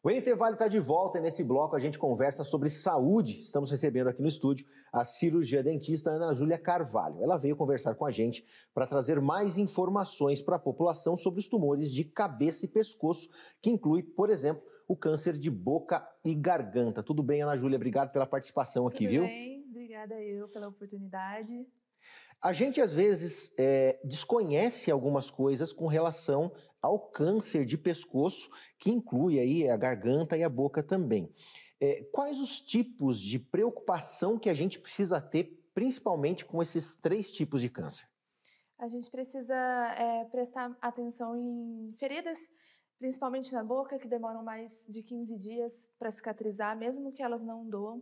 O Vale está de volta e nesse bloco a gente conversa sobre saúde. Estamos recebendo aqui no estúdio a cirurgia dentista Ana Júlia Carvalho. Ela veio conversar com a gente para trazer mais informações para a população sobre os tumores de cabeça e pescoço, que inclui, por exemplo, o câncer de boca e garganta. Tudo bem, Ana Júlia? Obrigado pela participação aqui, Tudo viu? Tudo bem, obrigada eu pela oportunidade. A gente às vezes é, desconhece algumas coisas com relação ao câncer de pescoço, que inclui aí a garganta e a boca também. É, quais os tipos de preocupação que a gente precisa ter, principalmente com esses três tipos de câncer? A gente precisa é, prestar atenção em feridas, principalmente na boca, que demoram mais de 15 dias para cicatrizar, mesmo que elas não doam.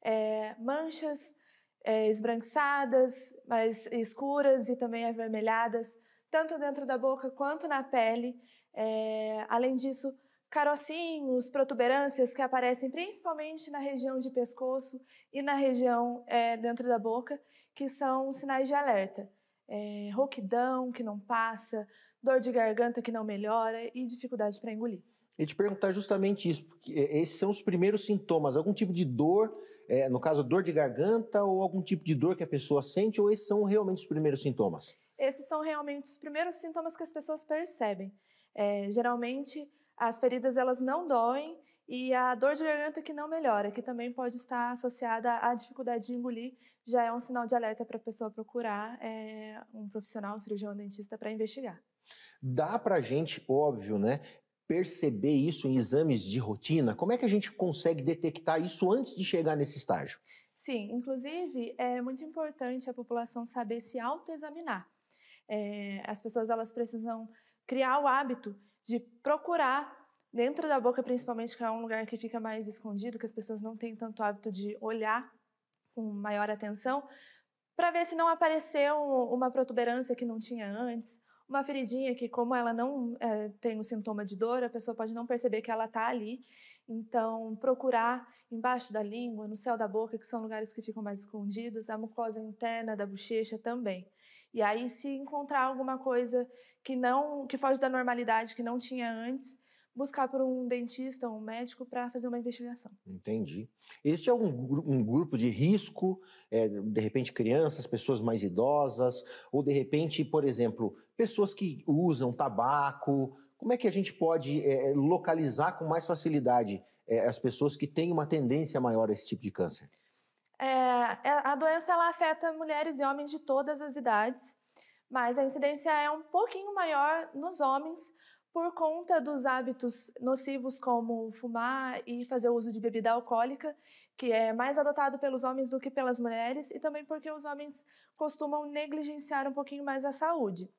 É, manchas, é, esbranquiçadas, mais escuras e também avermelhadas, tanto dentro da boca quanto na pele. É, além disso, carocinhos, protuberâncias que aparecem principalmente na região de pescoço e na região é, dentro da boca, que são sinais de alerta. É, rouquidão que não passa, dor de garganta que não melhora e dificuldade para engolir e te perguntar justamente isso, porque é, esses são os primeiros sintomas, algum tipo de dor, é, no caso dor de garganta ou algum tipo de dor que a pessoa sente, ou esses são realmente os primeiros sintomas? Esses são realmente os primeiros sintomas que as pessoas percebem. É, geralmente as feridas elas não doem e a dor de garganta que não melhora, que também pode estar associada à dificuldade de engolir, já é um sinal de alerta para a pessoa procurar é, um profissional, um cirurgião dentista para investigar. Dá para gente, óbvio, né, perceber isso em exames de rotina? Como é que a gente consegue detectar isso antes de chegar nesse estágio? Sim, inclusive é muito importante a população saber se autoexaminar. É, as pessoas elas precisam criar o hábito de procurar dentro da boca, principalmente que é um lugar que fica mais escondido, que as pessoas não têm tanto hábito de olhar com maior atenção, para ver se não apareceu uma protuberância que não tinha antes, uma feridinha que, como ela não é, tem o um sintoma de dor, a pessoa pode não perceber que ela está ali. Então, procurar embaixo da língua, no céu da boca, que são lugares que ficam mais escondidos, a mucosa interna da bochecha também. E aí, se encontrar alguma coisa que não, que foge da normalidade, que não tinha antes, buscar por um dentista ou um médico para fazer uma investigação. Entendi. Existe algum um grupo de risco, é, de repente crianças, pessoas mais idosas, ou de repente, por exemplo, pessoas que usam tabaco? Como é que a gente pode é, localizar com mais facilidade é, as pessoas que têm uma tendência maior a esse tipo de câncer? É, é, a doença ela afeta mulheres e homens de todas as idades, mas a incidência é um pouquinho maior nos homens, por conta dos hábitos nocivos como fumar e fazer uso de bebida alcoólica, que é mais adotado pelos homens do que pelas mulheres, e também porque os homens costumam negligenciar um pouquinho mais a saúde.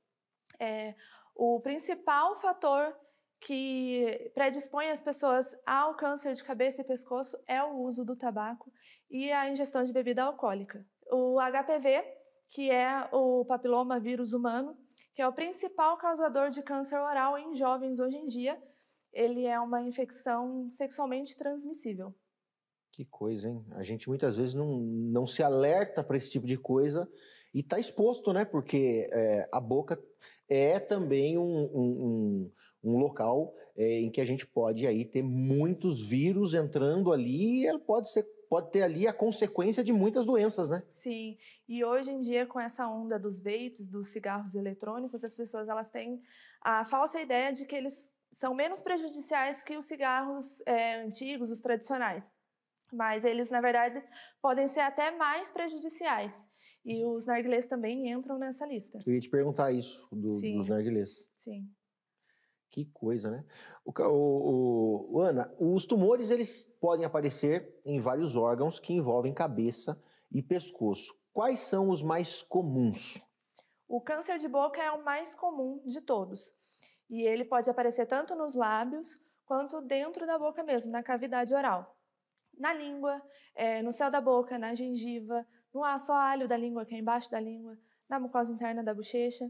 É, o principal fator que predispõe as pessoas ao câncer de cabeça e pescoço é o uso do tabaco e a ingestão de bebida alcoólica. O HPV, que é o papiloma vírus humano, que é o principal causador de câncer oral em jovens hoje em dia. Ele é uma infecção sexualmente transmissível. Que coisa, hein? A gente muitas vezes não, não se alerta para esse tipo de coisa e está exposto, né? Porque é, a boca é também um, um, um, um local é, em que a gente pode aí ter muitos vírus entrando ali e ela pode ser pode ter ali a consequência de muitas doenças, né? Sim. E hoje em dia, com essa onda dos vapes, dos cigarros eletrônicos, as pessoas elas têm a falsa ideia de que eles são menos prejudiciais que os cigarros é, antigos, os tradicionais. Mas eles, na verdade, podem ser até mais prejudiciais. E os narguilés também entram nessa lista. Eu ia te perguntar isso, do, dos narguilés. Sim. Que coisa, né? O, o, o, Ana, os tumores eles podem aparecer em vários órgãos que envolvem cabeça e pescoço. Quais são os mais comuns? O câncer de boca é o mais comum de todos. E ele pode aparecer tanto nos lábios quanto dentro da boca mesmo, na cavidade oral. Na língua, é, no céu da boca, na gengiva, no assoalho da língua, que é embaixo da língua, na mucosa interna da bochecha.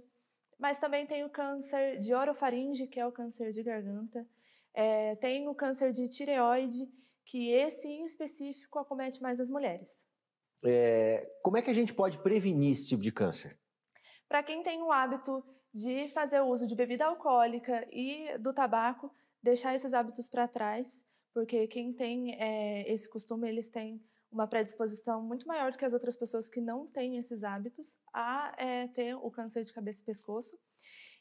Mas também tem o câncer de orofaringe, que é o câncer de garganta. É, tem o câncer de tireoide, que esse em específico acomete mais as mulheres. É, como é que a gente pode prevenir esse tipo de câncer? Para quem tem o hábito de fazer o uso de bebida alcoólica e do tabaco, deixar esses hábitos para trás, porque quem tem é, esse costume, eles têm uma predisposição muito maior do que as outras pessoas que não têm esses hábitos a é, ter o câncer de cabeça e pescoço.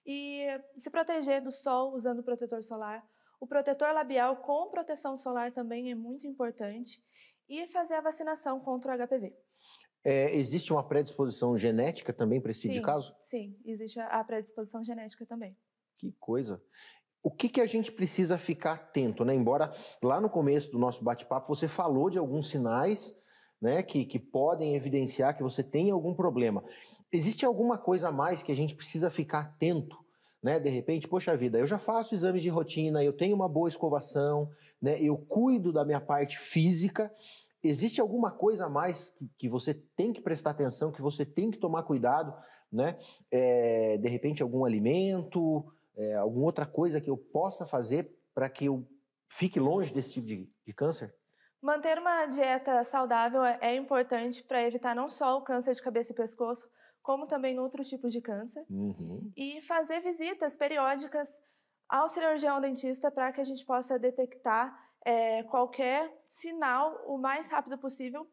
E se proteger do sol usando protetor solar. O protetor labial com proteção solar também é muito importante. E fazer a vacinação contra o HPV. É, existe uma predisposição genética também para esse tipo de caso? Sim, existe a predisposição genética também. Que coisa o que, que a gente precisa ficar atento, né? Embora lá no começo do nosso bate-papo você falou de alguns sinais né, que, que podem evidenciar que você tem algum problema. Existe alguma coisa a mais que a gente precisa ficar atento? Né? De repente, poxa vida, eu já faço exames de rotina, eu tenho uma boa escovação, né? eu cuido da minha parte física. Existe alguma coisa a mais que, que você tem que prestar atenção, que você tem que tomar cuidado, né? É, de repente, algum alimento, é, alguma outra coisa que eu possa fazer para que eu fique longe desse tipo de, de câncer? Manter uma dieta saudável é, é importante para evitar não só o câncer de cabeça e pescoço, como também outros tipos de câncer. Uhum. E fazer visitas periódicas ao cirurgião dentista para que a gente possa detectar é, qualquer sinal o mais rápido possível.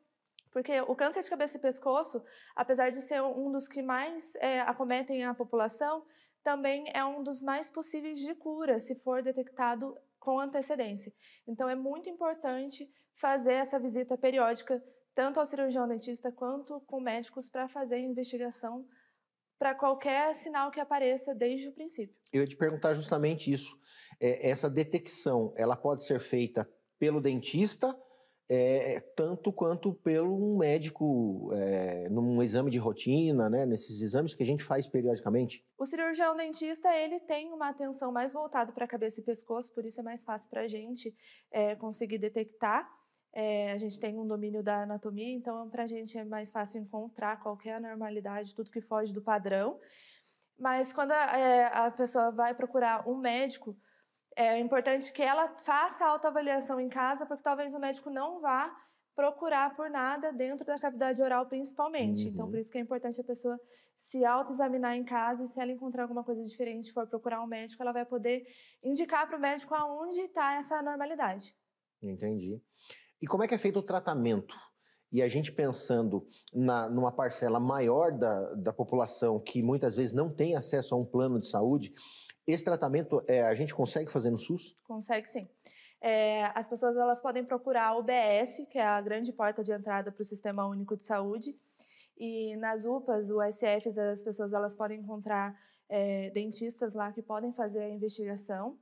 Porque o câncer de cabeça e pescoço, apesar de ser um dos que mais é, acometem a população, também é um dos mais possíveis de cura se for detectado com antecedência. Então é muito importante fazer essa visita periódica tanto ao cirurgião dentista quanto com médicos para fazer investigação para qualquer sinal que apareça desde o princípio. Eu ia te perguntar justamente isso. É, essa detecção, ela pode ser feita pelo dentista é, é, tanto quanto pelo um médico é, num exame de rotina, né, nesses exames que a gente faz periodicamente. O cirurgião dentista ele tem uma atenção mais voltada para cabeça e pescoço, por isso é mais fácil para a gente é, conseguir detectar. É, a gente tem um domínio da anatomia, então para a gente é mais fácil encontrar qualquer é anormalidade, tudo que foge do padrão. Mas quando a, é, a pessoa vai procurar um médico, é importante que ela faça a autoavaliação em casa, porque talvez o médico não vá procurar por nada dentro da cavidade oral, principalmente. Então, uhum. Então, por isso que é importante a pessoa se autoexaminar em casa e se ela encontrar alguma coisa diferente, for procurar um médico, ela vai poder indicar para o médico aonde está essa anormalidade. Entendi. E como é que é feito o tratamento? E a gente pensando na, numa parcela maior da, da população que muitas vezes não tem acesso a um plano de saúde, esse tratamento é, a gente consegue fazer no SUS? Consegue sim. É, as pessoas elas podem procurar a UBS, que é a grande porta de entrada para o Sistema Único de Saúde. E nas UPAs, USFs, as pessoas elas podem encontrar é, dentistas lá que podem fazer a investigação.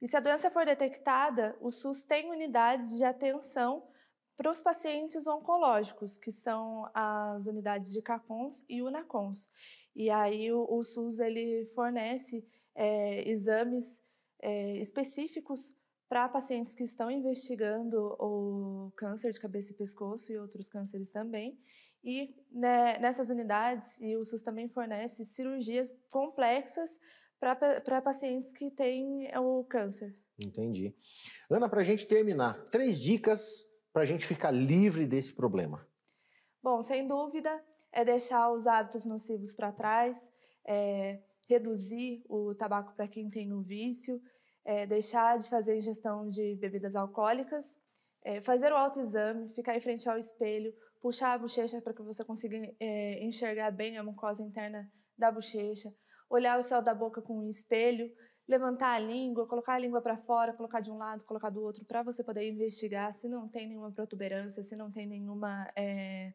E se a doença for detectada, o SUS tem unidades de atenção para os pacientes oncológicos, que são as unidades de CACONS e UNACONS. E aí o, o SUS ele fornece é, exames é, específicos para pacientes que estão investigando o câncer de cabeça e pescoço e outros cânceres também. E né, nessas unidades, e o SUS também fornece cirurgias complexas para pacientes que têm o câncer. Entendi. Ana, para a gente terminar, três dicas para a gente ficar livre desse problema. Bom, sem dúvida, é deixar os hábitos nocivos para trás, é reduzir o tabaco para quem tem o um vício, é, deixar de fazer ingestão de bebidas alcoólicas, é, fazer o autoexame, ficar em frente ao espelho, puxar a bochecha para que você consiga é, enxergar bem a mucosa interna da bochecha, olhar o céu da boca com um espelho, levantar a língua, colocar a língua para fora, colocar de um lado, colocar do outro, para você poder investigar se não tem nenhuma protuberância, se não tem nenhuma é,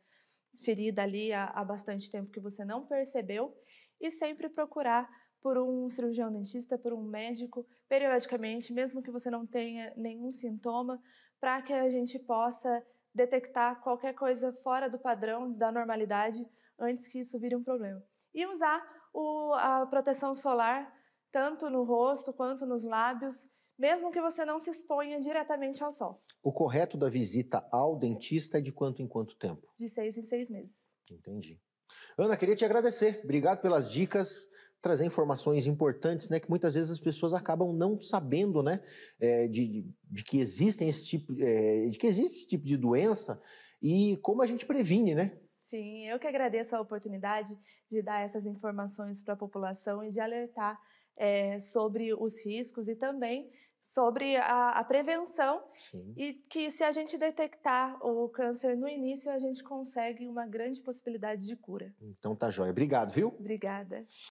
ferida ali há, há bastante tempo que você não percebeu e sempre procurar por um cirurgião dentista, por um médico, periodicamente, mesmo que você não tenha nenhum sintoma, para que a gente possa detectar qualquer coisa fora do padrão, da normalidade, antes que isso vire um problema. E usar o, a proteção solar, tanto no rosto quanto nos lábios, mesmo que você não se exponha diretamente ao sol. O correto da visita ao dentista é de quanto em quanto tempo? De seis em seis meses. Entendi. Ana, queria te agradecer. Obrigado pelas dicas, trazer informações importantes, né? Que muitas vezes as pessoas acabam não sabendo, né? É, de, de, que existem esse tipo, é, de que existe esse tipo de doença e como a gente previne, né? Sim, eu que agradeço a oportunidade de dar essas informações para a população e de alertar é, sobre os riscos e também sobre a, a prevenção Sim. e que se a gente detectar o câncer no início, a gente consegue uma grande possibilidade de cura. Então tá joia. Obrigado, viu? Obrigada.